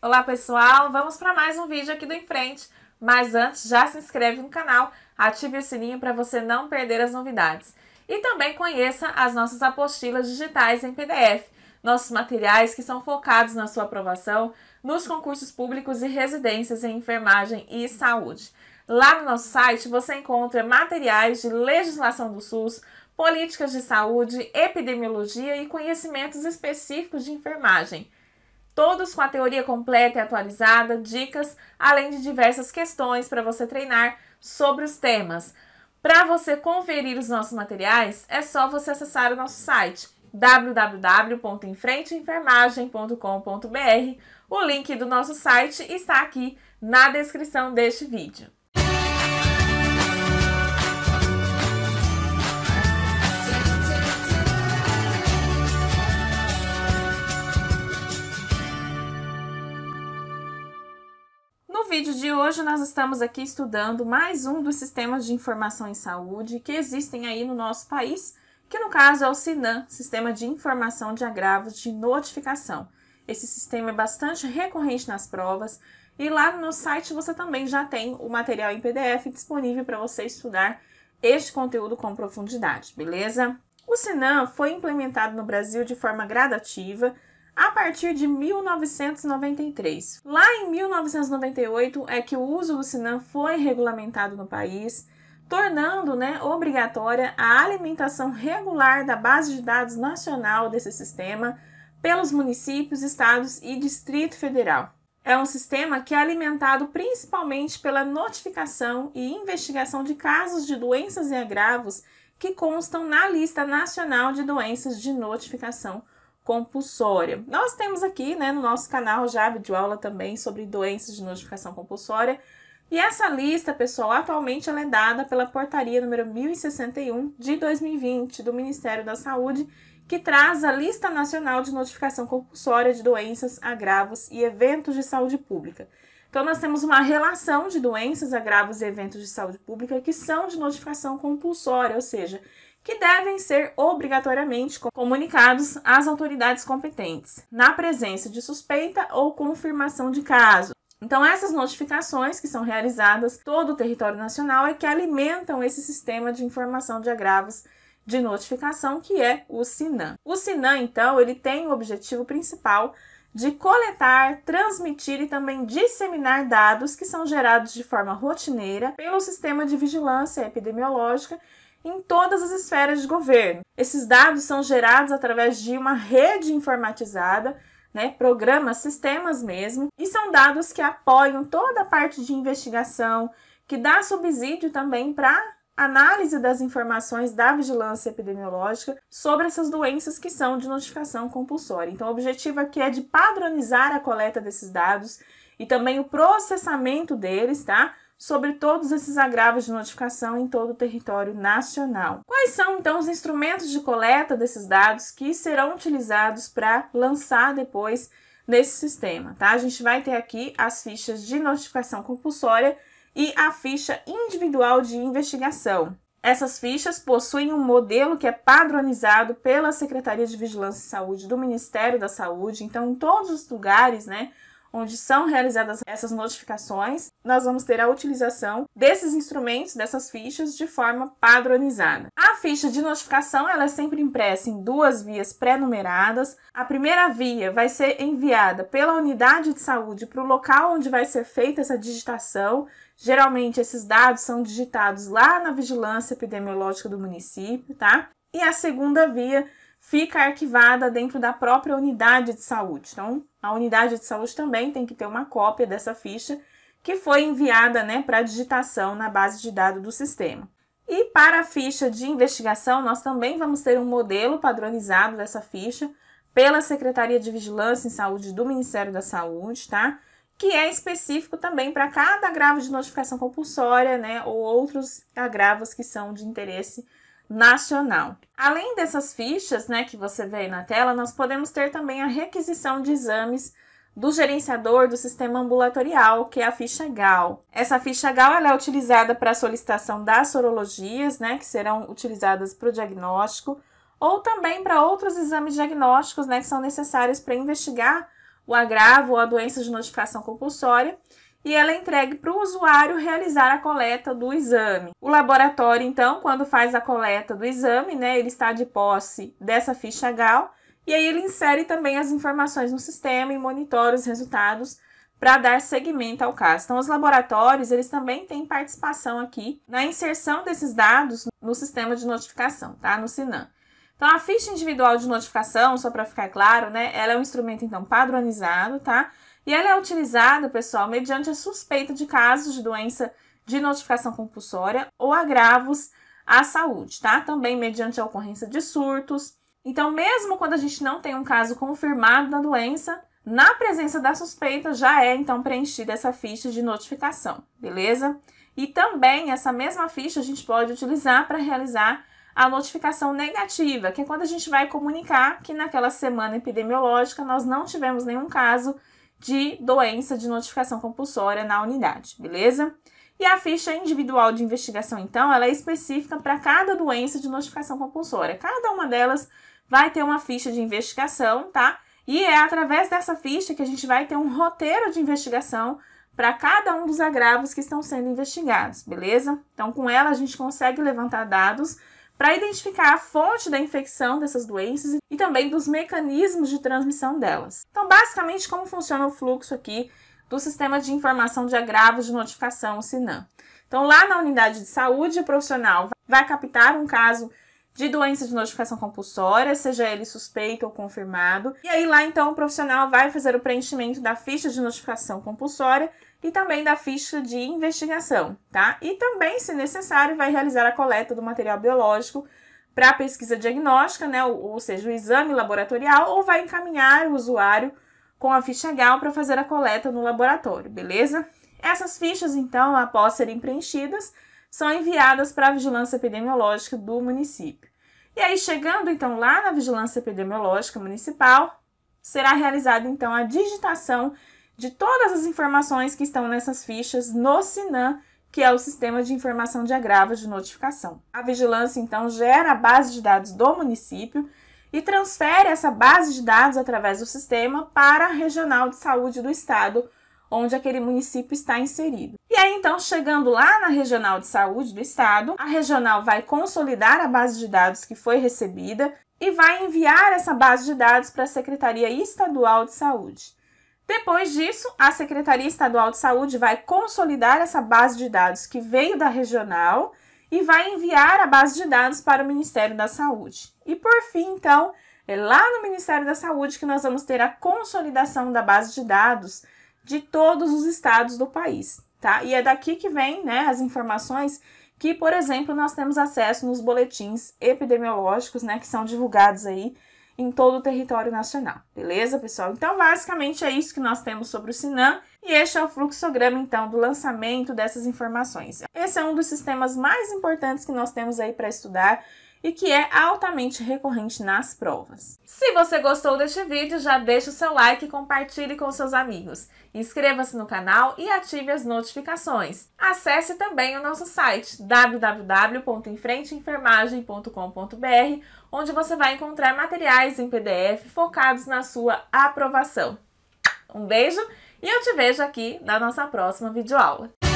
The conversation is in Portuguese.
Olá pessoal, vamos para mais um vídeo aqui do Em Frente, mas antes já se inscreve no canal, ative o sininho para você não perder as novidades. E também conheça as nossas apostilas digitais em PDF, nossos materiais que são focados na sua aprovação nos concursos públicos e residências em enfermagem e saúde. Lá no nosso site você encontra materiais de legislação do SUS, políticas de saúde, epidemiologia e conhecimentos específicos de enfermagem todos com a teoria completa e atualizada, dicas, além de diversas questões para você treinar sobre os temas. Para você conferir os nossos materiais, é só você acessar o nosso site www.enfrenteenfermagem.com.br. O link do nosso site está aqui na descrição deste vídeo. de hoje nós estamos aqui estudando mais um dos sistemas de informação em saúde que existem aí no nosso país, que no caso é o SINAM, Sistema de Informação de Agravos de Notificação. Esse sistema é bastante recorrente nas provas e lá no site você também já tem o material em PDF disponível para você estudar este conteúdo com profundidade, beleza? O SINAM foi implementado no Brasil de forma gradativa a partir de 1993. Lá em 1998 é que o uso do Sinan foi regulamentado no país, tornando né, obrigatória a alimentação regular da base de dados nacional desse sistema pelos municípios, estados e Distrito Federal. É um sistema que é alimentado principalmente pela notificação e investigação de casos de doenças e agravos que constam na lista nacional de doenças de notificação compulsória. Nós temos aqui, né, no nosso canal já videoaula também sobre doenças de notificação compulsória. E essa lista, pessoal, atualmente ela é dada pela portaria número 1061 de 2020 do Ministério da Saúde, que traz a Lista Nacional de Notificação Compulsória de Doenças, Agravos e Eventos de Saúde Pública. Então, nós temos uma relação de doenças, agravos e eventos de saúde pública que são de notificação compulsória, ou seja, que devem ser obrigatoriamente comunicados às autoridades competentes, na presença de suspeita ou confirmação de caso. Então, essas notificações que são realizadas todo o território nacional é que alimentam esse sistema de informação de agravos de notificação, que é o SINAM. O SINAM, então, ele tem o objetivo principal de coletar, transmitir e também disseminar dados que são gerados de forma rotineira pelo sistema de vigilância epidemiológica em todas as esferas de governo. Esses dados são gerados através de uma rede informatizada, né, programas, sistemas mesmo, e são dados que apoiam toda a parte de investigação, que dá subsídio também para análise das informações da vigilância epidemiológica sobre essas doenças que são de notificação compulsória. Então, o objetivo aqui é de padronizar a coleta desses dados e também o processamento deles, tá? sobre todos esses agravos de notificação em todo o território nacional. Quais são então os instrumentos de coleta desses dados que serão utilizados para lançar depois nesse sistema, tá? A gente vai ter aqui as fichas de notificação compulsória e a ficha individual de investigação. Essas fichas possuem um modelo que é padronizado pela Secretaria de Vigilância e Saúde do Ministério da Saúde, então em todos os lugares, né, onde são realizadas essas notificações, nós vamos ter a utilização desses instrumentos, dessas fichas, de forma padronizada. A ficha de notificação ela é sempre impressa em duas vias pré-numeradas. A primeira via vai ser enviada pela unidade de saúde para o local onde vai ser feita essa digitação. Geralmente, esses dados são digitados lá na vigilância epidemiológica do município, tá? E a segunda via fica arquivada dentro da própria unidade de saúde. Então, a unidade de saúde também tem que ter uma cópia dessa ficha que foi enviada né, para digitação na base de dados do sistema. E para a ficha de investigação, nós também vamos ter um modelo padronizado dessa ficha pela Secretaria de Vigilância em Saúde do Ministério da Saúde, tá? Que é específico também para cada agravo de notificação compulsória, né? Ou outros agravos que são de interesse nacional. Além dessas fichas, né, que você vê aí na tela, nós podemos ter também a requisição de exames do gerenciador do sistema ambulatorial, que é a ficha GAL. Essa ficha GAL é utilizada para a solicitação das sorologias, né, que serão utilizadas para o diagnóstico, ou também para outros exames diagnósticos, né, que são necessários para investigar o agravo ou a doença de notificação compulsória e ela é entregue para o usuário realizar a coleta do exame. O laboratório, então, quando faz a coleta do exame, né, ele está de posse dessa ficha GAL e aí ele insere também as informações no sistema e monitora os resultados para dar seguimento ao caso. Então, os laboratórios, eles também têm participação aqui na inserção desses dados no sistema de notificação, tá? No Sinan. Então, a ficha individual de notificação, só para ficar claro, né? Ela é um instrumento, então, padronizado, tá? E ela é utilizada, pessoal, mediante a suspeita de casos de doença de notificação compulsória ou agravos à saúde, tá? Também mediante a ocorrência de surtos. Então, mesmo quando a gente não tem um caso confirmado da doença, na presença da suspeita já é então preenchida essa ficha de notificação, beleza? E também essa mesma ficha a gente pode utilizar para realizar a notificação negativa, que é quando a gente vai comunicar que naquela semana epidemiológica nós não tivemos nenhum caso de doença de notificação compulsória na unidade, beleza? E a ficha individual de investigação, então, ela é específica para cada doença de notificação compulsória. Cada uma delas vai ter uma ficha de investigação, tá? E é através dessa ficha que a gente vai ter um roteiro de investigação para cada um dos agravos que estão sendo investigados, beleza? Então, com ela, a gente consegue levantar dados para identificar a fonte da infecção dessas doenças e também dos mecanismos de transmissão delas. Então, basicamente, como funciona o fluxo aqui do Sistema de Informação de Agravos de Notificação, o SINAM. Então, lá na unidade de saúde, o profissional vai captar um caso de doença de notificação compulsória, seja ele suspeito ou confirmado. E aí lá então o profissional vai fazer o preenchimento da ficha de notificação compulsória e também da ficha de investigação, tá? E também, se necessário, vai realizar a coleta do material biológico para pesquisa diagnóstica, né, ou, ou seja, o exame laboratorial, ou vai encaminhar o usuário com a ficha GAL para fazer a coleta no laboratório, beleza? Essas fichas, então, após serem preenchidas, são enviadas para a vigilância epidemiológica do município. E aí, chegando então lá na Vigilância Epidemiológica Municipal, será realizada então a digitação de todas as informações que estão nessas fichas no SINAM, que é o Sistema de Informação de Agravo de Notificação. A vigilância então gera a base de dados do município e transfere essa base de dados através do sistema para a Regional de Saúde do Estado, onde aquele município está inserido aí, então, chegando lá na regional de saúde do estado, a regional vai consolidar a base de dados que foi recebida e vai enviar essa base de dados para a Secretaria Estadual de Saúde. Depois disso, a Secretaria Estadual de Saúde vai consolidar essa base de dados que veio da regional e vai enviar a base de dados para o Ministério da Saúde. E por fim, então, é lá no Ministério da Saúde que nós vamos ter a consolidação da base de dados de todos os estados do país tá? E é daqui que vem, né, as informações que, por exemplo, nós temos acesso nos boletins epidemiológicos, né, que são divulgados aí em todo o território nacional. Beleza, pessoal? Então, basicamente é isso que nós temos sobre o Sinan e este é o fluxograma então do lançamento dessas informações. Esse é um dos sistemas mais importantes que nós temos aí para estudar e que é altamente recorrente nas provas. Se você gostou deste vídeo, já deixa o seu like e compartilhe com seus amigos. Inscreva-se no canal e ative as notificações. Acesse também o nosso site www.enfrenteenfermagem.com.br, onde você vai encontrar materiais em PDF focados na sua aprovação. Um beijo e eu te vejo aqui na nossa próxima videoaula.